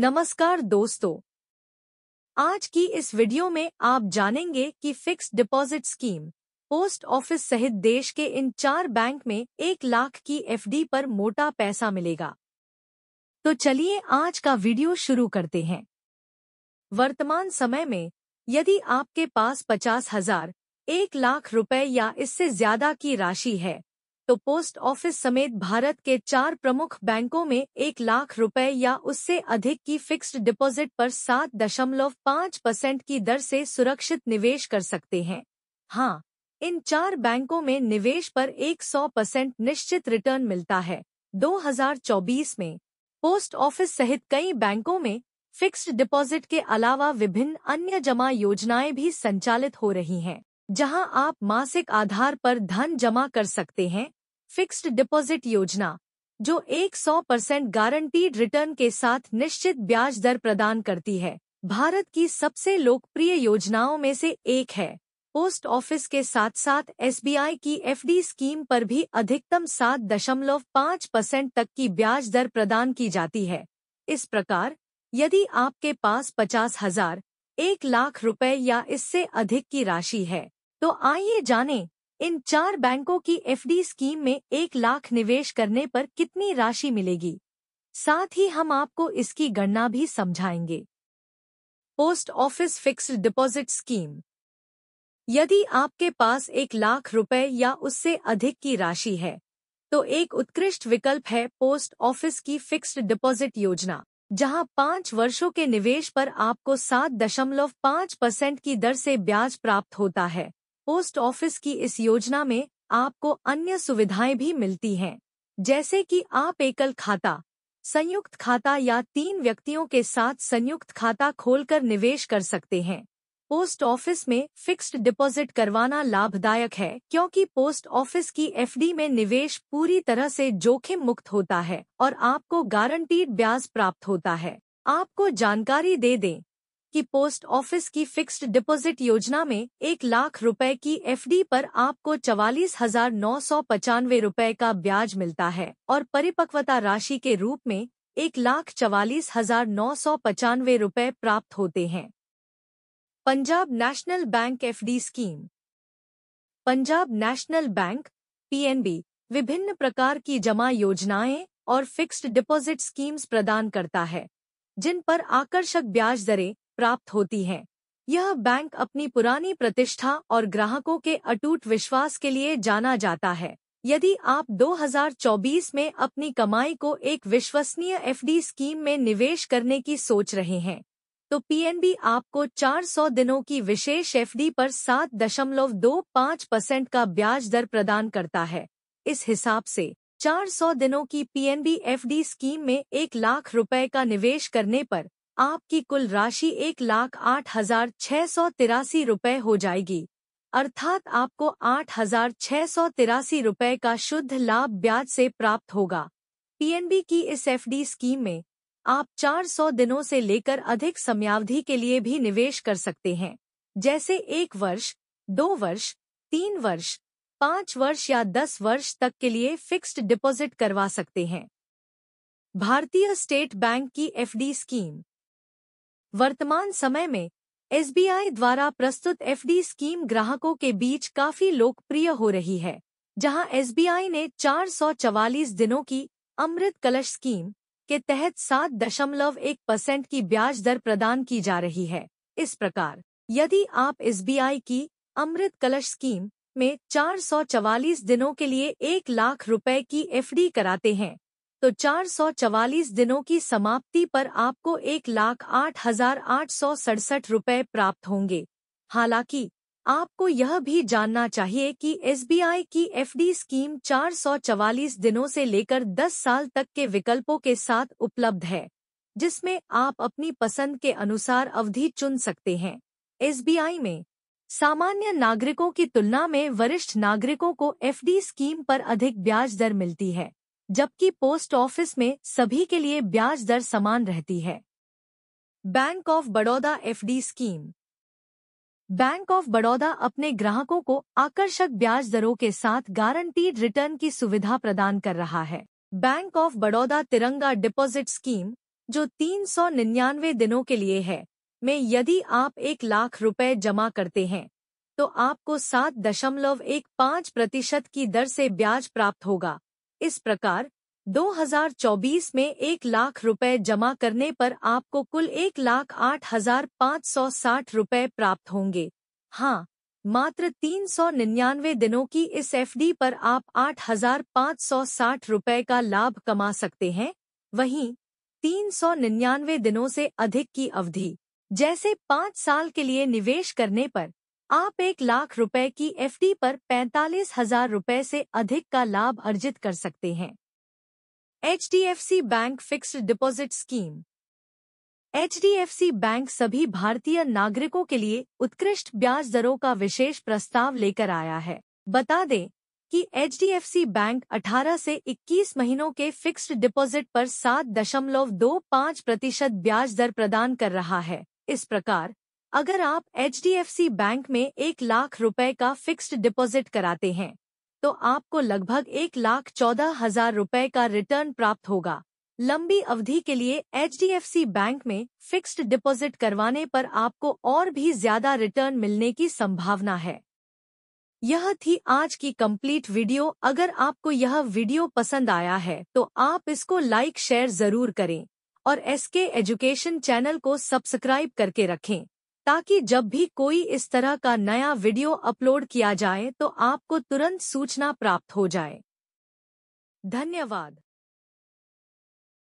नमस्कार दोस्तों आज की इस वीडियो में आप जानेंगे कि fixed deposit scheme post office सहित देश के इन चार बैंक में एक लाख की एफडी पर मोटा पैसा मिलेगा तो चलिए आज का वीडियो शुरू करते हैं वर्तमान समय में यदि आपके पास पचास हजार एक लाख रुपए या इससे ज्यादा की राशि है तो पोस्ट ऑफिस समेत भारत के चार प्रमुख बैंकों में एक लाख रुपए या उससे अधिक की फिक्स्ड डिपॉजिट पर सात दशमलव पाँच परसेंट की दर से सुरक्षित निवेश कर सकते हैं हाँ इन चार बैंकों में निवेश पर 100 परसेंट निश्चित रिटर्न मिलता है 2024 में पोस्ट ऑफिस सहित कई बैंकों में फिक्स्ड डिपॉजिट के अलावा विभिन्न अन्य जमा योजनाएं भी संचालित हो रही हैं जहां आप मासिक आधार पर धन जमा कर सकते हैं फिक्स्ड डिपॉजिट योजना जो 100 परसेंट गारंटीड रिटर्न के साथ निश्चित ब्याज दर प्रदान करती है भारत की सबसे लोकप्रिय योजनाओं में से एक है पोस्ट ऑफिस के साथ साथ एसबीआई की एफडी स्कीम पर भी अधिकतम सात दशमलव पाँच परसेंट तक की ब्याज दर प्रदान की जाती है इस प्रकार यदि आपके पास पचास हजार एक लाख रुपए या इससे अधिक की राशि है तो आइए जानें इन चार बैंकों की एफडी स्कीम में एक लाख निवेश करने पर कितनी राशि मिलेगी साथ ही हम आपको इसकी गणना भी समझाएंगे post office fixed deposit scheme यदि आपके पास एक लाख रुपए या उससे अधिक की राशि है तो एक उत्कृष्ट विकल्प है पोस्ट ऑफिस की फिक्स्ड डिपॉजिट योजना जहां पाँच वर्षों के निवेश पर आपको सात दशमलव पाँच परसेंट की दर से ब्याज प्राप्त होता है पोस्ट ऑफिस की इस योजना में आपको अन्य सुविधाएं भी मिलती हैं जैसे कि आप एकल खाता संयुक्त खाता या तीन व्यक्तियों के साथ संयुक्त खाता खोलकर निवेश कर सकते हैं पोस्ट ऑफिस में फिक्स्ड डिपॉजिट करवाना लाभदायक है क्योंकि पोस्ट ऑफिस की एफडी में निवेश पूरी तरह से जोखिम मुक्त होता है और आपको गारंटीड ब्याज प्राप्त होता है आपको जानकारी दे दें कि पोस्ट ऑफिस की फिक्स्ड डिपॉजिट योजना में एक लाख रुपए की एफडी पर आपको चवालीस हजार नौ सौ पचानवे रुपए का ब्याज मिलता है और परिपक्वता राशि के रूप में एक लाख चवालीस हजार नौ सौ पचानवे रुपए प्राप्त होते हैं Punjab National Bank FD scheme Punjab National Bank PNB विभिन्न प्रकार की जमा योजनाएं और फिक्स्ड डिपॉजिट स्कीम्स प्रदान करता है जिन पर आकर्षक ब्याज दरें प्राप्त होती है यह बैंक अपनी पुरानी प्रतिष्ठा और ग्राहकों के अटूट विश्वास के लिए जाना जाता है यदि आप 2024 में अपनी कमाई को एक विश्वसनीय एफडी स्कीम में निवेश करने की सोच रहे हैं तो पीएनबी आपको 400 दिनों की विशेष एफडी पर 7.25 परसेंट का ब्याज दर प्रदान करता है इस हिसाब से 400 दिनों की पीएनबी एफडी स्कीम में एक लाख रुपए का निवेश करने पर आपकी कुल राशि एक लाख आठ हजार छह सौ तिरासी रुपये हो जाएगी अर्थात आपको आठ हजार छह सौ तिरासी रुपये का शुद्ध लाभ ब्याज से प्राप्त होगा पीएनबी की इस एफडी स्कीम में आप 400 दिनों से लेकर अधिक समयावधि के लिए भी निवेश कर सकते हैं जैसे एक वर्ष दो वर्ष तीन वर्ष पाँच वर्ष या दस वर्ष तक के लिए फिक्स्ड डिपॉजिट करवा सकते हैं भारतीय स्टेट बैंक की एफडी स्कीम वर्तमान समय में एसबीआई द्वारा प्रस्तुत एफडी स्कीम ग्राहकों के बीच काफी लोकप्रिय हो रही है जहां एसबीआई ने 444 दिनों की अमृत कलश स्कीम के तहत सात दशमलव एक परसेंट की ब्याज दर प्रदान की जा रही है इस प्रकार यदि आप एसबीआई की अमृत कलश स्कीम में 444 दिनों के लिए एक लाख रुपए की एफडी कराते हैं तो चार सौ चवालीस दिनों की समाप्ति पर आपको एक लाख आठ हजार आठ सौ सड़सठ रुपये प्राप्त होंगे हालांकि आपको यह भी जानना चाहिए कि एसबीआई की एफडी स्कीम चार सौ चवालीस दिनों से लेकर दस साल तक के विकल्पों के साथ उपलब्ध है जिसमें आप अपनी पसंद के अनुसार अवधि चुन सकते हैं एसबीआई में सामान्य नागरिकों की तुलना में वरिष्ठ नागरिकों को एफडी स्कीम पर अधिक ब्याज दर मिलती है जबकि पोस्ट ऑफिस में सभी के लिए ब्याज दर समान रहती है Bank of Baroda FD scheme Bank of Baroda अपने ग्राहकों को आकर्षक ब्याज दरों के साथ गारंटीड रिटर्न की सुविधा प्रदान कर रहा है बैंक ऑफ बड़ौदा तिरंगा डिपॉजिट स्कीम जो तीन सौ निन्यानवे दिनों के लिए है में यदि आप एक लाख रुपए जमा करते हैं तो आपको सात दशमलव एक पाँच प्रतिशत की दर से ब्याज प्राप्त होगा इस प्रकार 2024 में एक लाख रुपए जमा करने पर आपको कुल एक लाख आठ हजार पाँच सौ साठ रुपए प्राप्त होंगे हाँ मात्र तीन सौ निन्यानवे दिनों की इस एफडी पर आप आठ हजार पाँच सौ साठ रुपए का लाभ कमा सकते हैं वहीं तीन सौ निन्यानवे दिनों से अधिक की अवधि जैसे पाँच साल के लिए निवेश करने पर आप एक लाख रुपए की एफडी पर पैंतालीस हजार रुपए से अधिक का लाभ अर्जित कर सकते हैं H bank fixed deposit scheme H bank सभी भारतीय नागरिकों के लिए उत्कृष्ट ब्याज दरों का विशेष प्रस्ताव लेकर आया है बता दें कि एच बैंक 18 से 21 महीनों के फिक्स्ड डिपॉजिट पर 7.25 प्रतिशत ब्याज दर प्रदान कर रहा है इस प्रकार अगर आप एच बैंक में एक लाख रुपए का फिक्स्ड डिपॉजिट कराते हैं तो आपको लगभग एक लाख चौदह हजार रुपए का रिटर्न प्राप्त होगा लंबी अवधि के लिए एच बैंक में फिक्स्ड डिपॉजिट करवाने पर आपको और भी ज्यादा रिटर्न मिलने की संभावना है यह थी आज की कंप्लीट वीडियो अगर आपको यह वीडियो पसंद आया है तो आप इसको लाइक शेयर जरूर करें और एसके एजुकेशन चैनल को सब्सक्राइब करके रखें ताकि जब भी कोई इस तरह का नया वीडियो अपलोड किया जाए तो आपको तुरंत सूचना प्राप्त हो जाए धन्यवाद